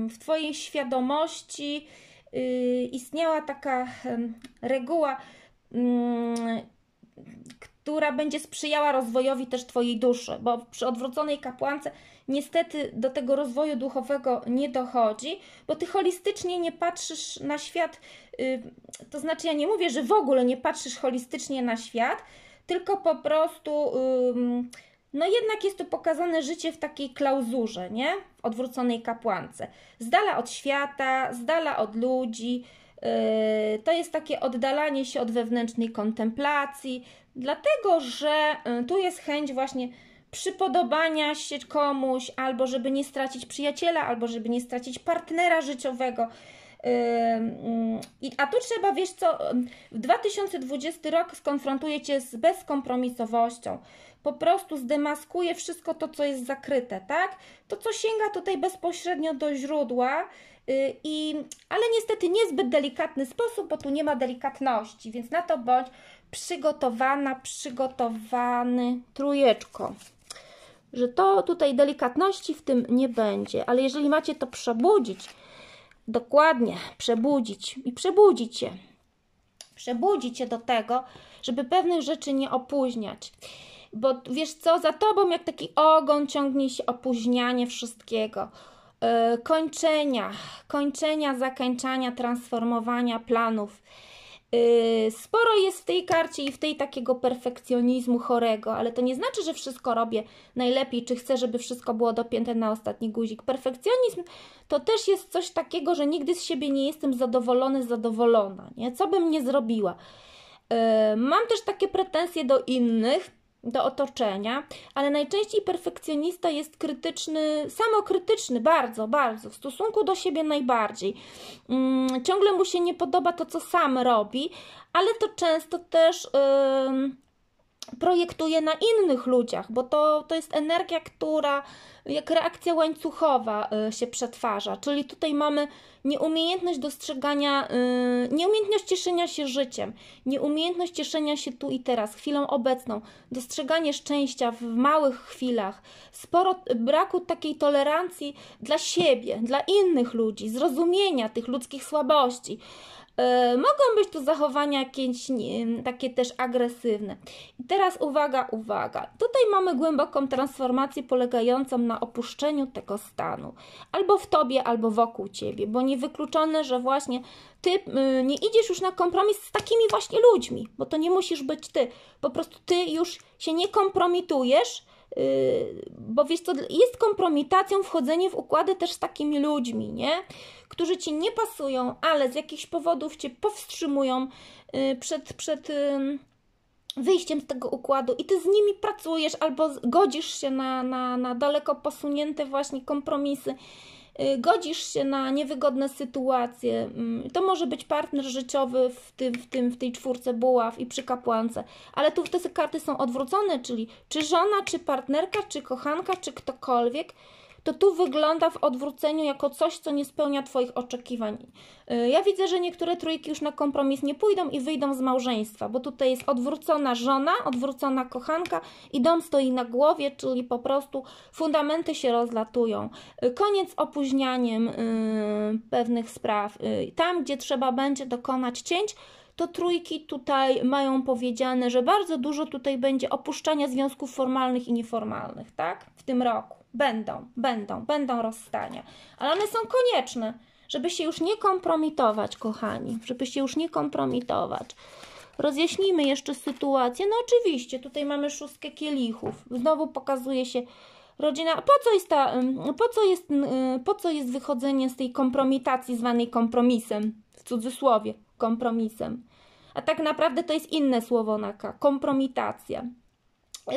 Speaker 1: w Twojej świadomości y, istniała taka reguła, która będzie sprzyjała rozwojowi też Twojej duszy, bo przy odwróconej kapłance niestety do tego rozwoju duchowego nie dochodzi, bo Ty holistycznie nie patrzysz na świat. Y, to znaczy, ja nie mówię, że w ogóle nie patrzysz holistycznie na świat, tylko po prostu. Yy, no jednak jest tu pokazane życie w takiej klauzurze, nie? W odwróconej kapłance. Z dala od świata, z dala od ludzi. Yy, to jest takie oddalanie się od wewnętrznej kontemplacji, dlatego że yy, tu jest chęć właśnie przypodobania się komuś, albo żeby nie stracić przyjaciela, albo żeby nie stracić partnera życiowego. Yy, yy a tu trzeba, wiesz co, 2020 yy, rok skonfrontuje cię z bezkompromisowością, po prostu zdemaskuje wszystko to, co jest zakryte, tak? To, co sięga tutaj bezpośrednio do źródła, yy, i, ale niestety niezbyt delikatny sposób, bo tu nie ma delikatności, więc na to bądź przygotowana, przygotowany trójeczko. Że to tutaj delikatności w tym nie będzie, ale jeżeli macie to przebudzić, dokładnie przebudzić i przebudzić się, przebudzić się do tego, żeby pewnych rzeczy nie opóźniać bo wiesz co, za tobą jak taki ogon ciągnie się opóźnianie wszystkiego. Yy, kończenia, kończenia, zakańczania, transformowania planów. Yy, sporo jest w tej karcie i w tej takiego perfekcjonizmu chorego, ale to nie znaczy, że wszystko robię najlepiej, czy chcę, żeby wszystko było dopięte na ostatni guzik. Perfekcjonizm to też jest coś takiego, że nigdy z siebie nie jestem zadowolony, zadowolona, nie? Co bym nie zrobiła? Yy, mam też takie pretensje do innych, do otoczenia, ale najczęściej perfekcjonista jest krytyczny, samokrytyczny bardzo, bardzo, w stosunku do siebie najbardziej. Mm, ciągle mu się nie podoba to, co sam robi, ale to często też. Yy, projektuje na innych ludziach, bo to, to jest energia, która jak reakcja łańcuchowa y, się przetwarza. Czyli tutaj mamy nieumiejętność dostrzegania, y, nieumiejętność cieszenia się życiem, nieumiejętność cieszenia się tu i teraz, chwilą obecną, dostrzeganie szczęścia w małych chwilach, sporo braku takiej tolerancji dla siebie, dla innych ludzi, zrozumienia tych ludzkich słabości. E, mogą być tu zachowania jakieś nie, takie też agresywne. I teraz uwaga, uwaga. Tutaj mamy głęboką transformację polegającą na opuszczeniu tego stanu. Albo w tobie, albo wokół ciebie, bo niewykluczone, że właśnie ty y, nie idziesz już na kompromis z takimi właśnie ludźmi, bo to nie musisz być ty. Po prostu ty już się nie kompromitujesz Yy, bo wiesz to jest kompromitacją wchodzenie w układy też z takimi ludźmi, nie? Którzy ci nie pasują, ale z jakichś powodów cię powstrzymują yy, przed, przed yy, wyjściem z tego układu i ty z nimi pracujesz albo godzisz się na, na, na daleko posunięte właśnie kompromisy. Y, godzisz się na niewygodne sytuacje. Mm, to może być partner życiowy w, tym, w, tym, w tej czwórce buław i przy kapłance, ale tu te karty są odwrócone, czyli czy żona, czy partnerka, czy kochanka, czy ktokolwiek to tu wygląda w odwróceniu jako coś, co nie spełnia Twoich oczekiwań. Y, ja widzę, że niektóre trójki już na kompromis nie pójdą i wyjdą z małżeństwa, bo tutaj jest odwrócona żona, odwrócona kochanka i dom stoi na głowie, czyli po prostu fundamenty się rozlatują. Y, koniec opóźnianiem y, pewnych spraw. Tam, gdzie trzeba będzie dokonać cięć, to trójki tutaj mają powiedziane, że bardzo dużo tutaj będzie opuszczania związków formalnych i nieformalnych, tak? W tym roku. Będą, będą, będą rozstania, ale one są konieczne, żeby się już nie kompromitować, kochani, żeby się już nie kompromitować. Rozjaśnijmy jeszcze sytuację. No oczywiście, tutaj mamy szóstkę kielichów. Znowu pokazuje się rodzina. Po co jest, ta, po co jest, po co jest wychodzenie z tej kompromitacji zwanej kompromisem? W cudzysłowie, kompromisem. A tak naprawdę to jest inne słowo na K, kompromitacja.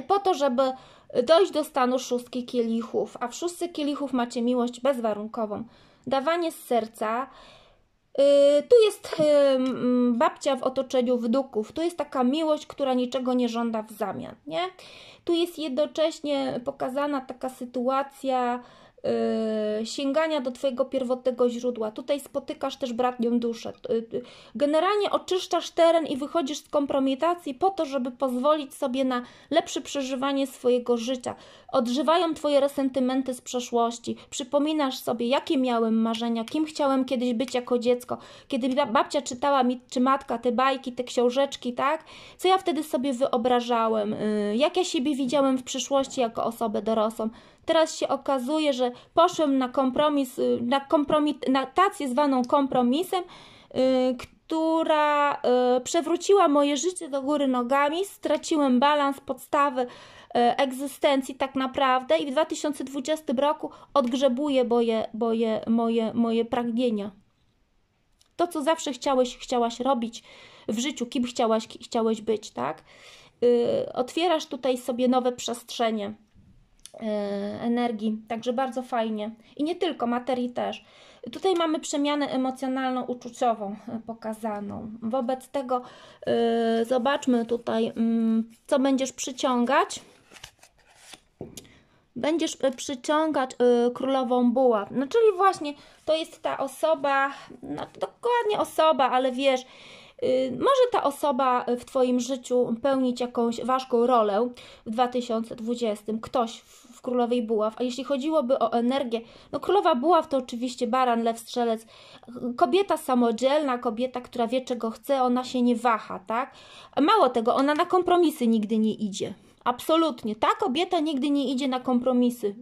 Speaker 1: Po to, żeby dojść do stanu szóstki kielichów, a w szóstce kielichów macie miłość bezwarunkową, dawanie z serca. Y, tu jest y, babcia w otoczeniu wnuków, tu jest taka miłość, która niczego nie żąda w zamian, nie? Tu jest jednocześnie pokazana taka sytuacja, Y, sięgania do Twojego pierwotnego źródła. Tutaj spotykasz też bratnią duszę. Y, y, generalnie oczyszczasz teren i wychodzisz z kompromitacji po to, żeby pozwolić sobie na lepsze przeżywanie swojego życia. Odżywają Twoje resentymenty z przeszłości. Przypominasz sobie, jakie miałem marzenia, kim chciałem kiedyś być jako dziecko. Kiedy babcia czytała mi, czy matka, te bajki, te książeczki, tak? Co ja wtedy sobie wyobrażałem? Jak ja siebie widziałem w przyszłości jako osobę dorosłą? Teraz się okazuje, że poszłem na kompromis, y, na tację zwaną kompromisem, y, która y, przewróciła moje życie do góry nogami, straciłem balans, podstawy egzystencji tak naprawdę i w 2020 roku odgrzebuję moje, boje, moje, moje pragnienia. To, co zawsze chciałeś, chciałaś robić w życiu, kim chciałaś, chciałeś być, tak? otwierasz tutaj sobie nowe przestrzenie. E, energii, także bardzo fajnie. I nie tylko, materii też. Tutaj mamy przemianę emocjonalną, uczuciową e, pokazaną. Wobec tego yy, zobaczmy tutaj, yy, co będziesz przyciągać. Będziesz przyciągać yy, królową buław. No czyli właśnie to jest ta osoba, no dokładnie osoba, ale wiesz, y, może ta osoba w Twoim życiu pełnić jakąś ważką rolę w 2020. Ktoś w królowej buław. A jeśli chodziłoby o energię, no królowa buław to oczywiście baran, lew, strzelec. Kobieta samodzielna, kobieta, która wie czego chce, ona się nie waha, tak? Mało tego, ona na kompromisy nigdy nie idzie. Absolutnie. Ta kobieta nigdy nie idzie na kompromisy.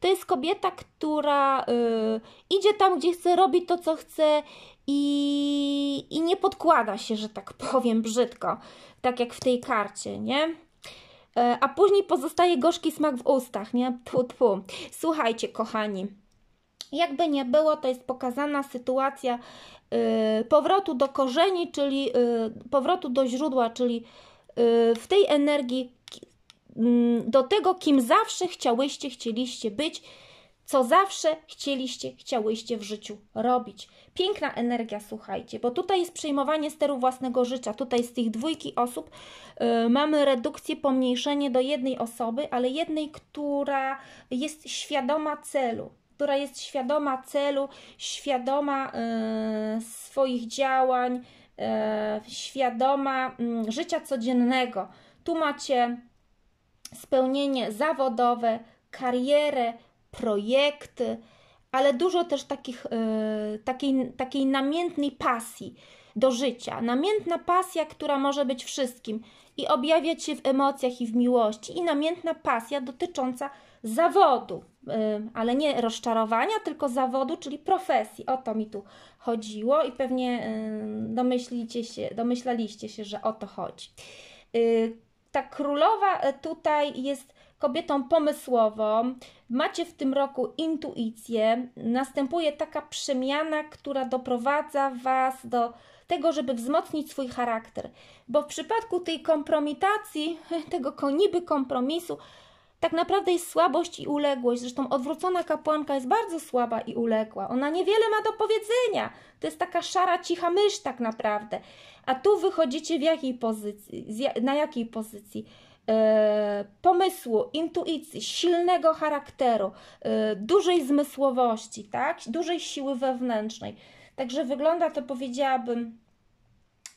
Speaker 1: To jest kobieta, która y, idzie tam, gdzie chce, robi to, co chce i, i nie podkłada się, że tak powiem brzydko, tak jak w tej karcie, nie? E, a później pozostaje gorzki smak w ustach, nie? Tfu, tfu. Słuchajcie, kochani, jakby nie było, to jest pokazana sytuacja yy, powrotu do korzeni, czyli yy, powrotu do źródła, czyli yy, w tej energii do tego, kim zawsze chciałyście, chcieliście być, co zawsze chcieliście, chciałyście w życiu robić. Piękna energia, słuchajcie, bo tutaj jest przejmowanie steru własnego życia. Tutaj z tych dwójki osób y, mamy redukcję, pomniejszenie do jednej osoby, ale jednej, która jest świadoma celu, która jest świadoma celu, świadoma y, swoich działań, y, świadoma mm, życia codziennego. Tu macie spełnienie zawodowe, karierę, projekty, ale dużo też takich, y, takiej, takiej namiętnej pasji do życia. Namiętna pasja, która może być wszystkim i objawiać się w emocjach i w miłości, i namiętna pasja dotycząca zawodu, y, ale nie rozczarowania, tylko zawodu, czyli profesji. O to mi tu chodziło i pewnie y, domyślicie się, domyślaliście się, że o to chodzi. Ta królowa tutaj jest kobietą pomysłową, macie w tym roku intuicję, następuje taka przemiana, która doprowadza Was do tego, żeby wzmocnić swój charakter. Bo w przypadku tej kompromitacji, tego niby kompromisu, tak naprawdę jest słabość i uległość. Zresztą odwrócona kapłanka jest bardzo słaba i uległa. Ona niewiele ma do powiedzenia. To jest taka szara, cicha mysz tak naprawdę. A tu wychodzicie w jakiej pozycji, na jakiej pozycji? E, pomysłu, intuicji, silnego charakteru, e, dużej zmysłowości, tak? dużej siły wewnętrznej. Także wygląda to, powiedziałabym,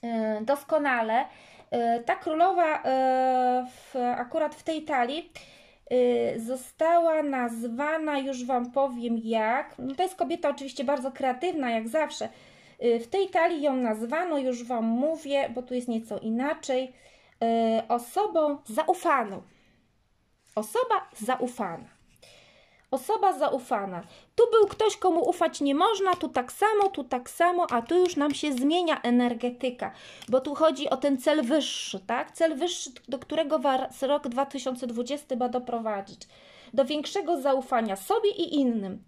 Speaker 1: e, doskonale. Ta królowa w, akurat w tej talii została nazwana, już Wam powiem jak, no to jest kobieta oczywiście bardzo kreatywna, jak zawsze, w tej talii ją nazwano, już Wam mówię, bo tu jest nieco inaczej, Y, osobą zaufaną. Osoba zaufana. Osoba zaufana. Tu był ktoś, komu ufać nie można, tu tak samo, tu tak samo, a tu już nam się zmienia energetyka, bo tu chodzi o ten cel wyższy, tak? Cel wyższy, do którego rok 2020 ma doprowadzić. Do większego zaufania sobie i innym.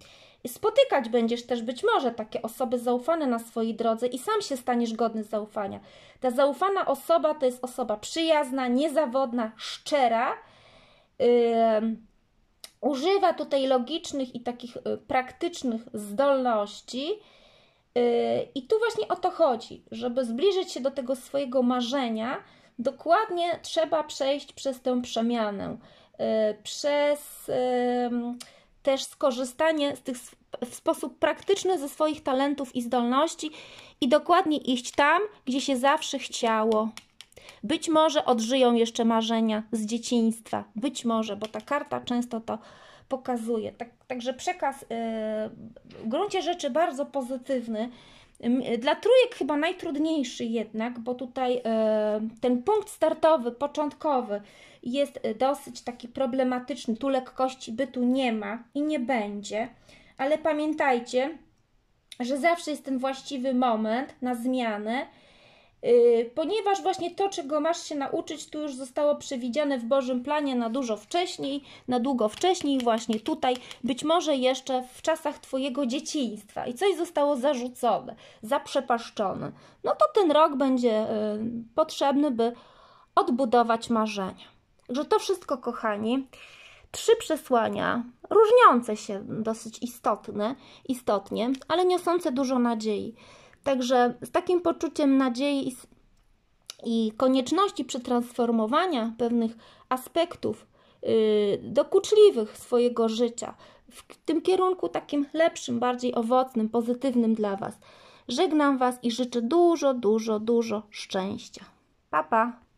Speaker 1: Spotykać będziesz też być może takie osoby zaufane na swojej drodze i sam się staniesz godny zaufania. Ta zaufana osoba to jest osoba przyjazna, niezawodna, szczera. Yy, używa tutaj logicznych i takich y, praktycznych zdolności. Y, I tu właśnie o to chodzi, żeby zbliżyć się do tego swojego marzenia, dokładnie trzeba przejść przez tę przemianę, y, przez też skorzystanie z tych w sposób praktyczny ze swoich talentów i zdolności i dokładnie iść tam, gdzie się zawsze chciało. Być może odżyją jeszcze marzenia z dzieciństwa, być może, bo ta karta często to pokazuje. Tak, także przekaz y, w gruncie rzeczy bardzo pozytywny. Dla trójek chyba najtrudniejszy jednak, bo tutaj y, ten punkt startowy, początkowy, jest y, dosyć taki problematyczny. Tu lekkości bytu nie ma i nie będzie, ale pamiętajcie, że zawsze jest ten właściwy moment na zmianę, yy, ponieważ właśnie to, czego masz się nauczyć, tu już zostało przewidziane w Bożym planie na dużo wcześniej, na długo wcześniej, właśnie tutaj, być może jeszcze w czasach Twojego dzieciństwa i coś zostało zarzucone, zaprzepaszczone. No to ten rok będzie yy, potrzebny, by odbudować marzenia że to wszystko, kochani, trzy przesłania, różniące się dosyć istotne, istotnie, ale niosące dużo nadziei. Także z takim poczuciem nadziei i konieczności przetransformowania pewnych aspektów yy, dokuczliwych swojego życia w tym kierunku takim lepszym, bardziej owocnym, pozytywnym dla Was. Żegnam Was i życzę dużo, dużo, dużo szczęścia. Pa, pa!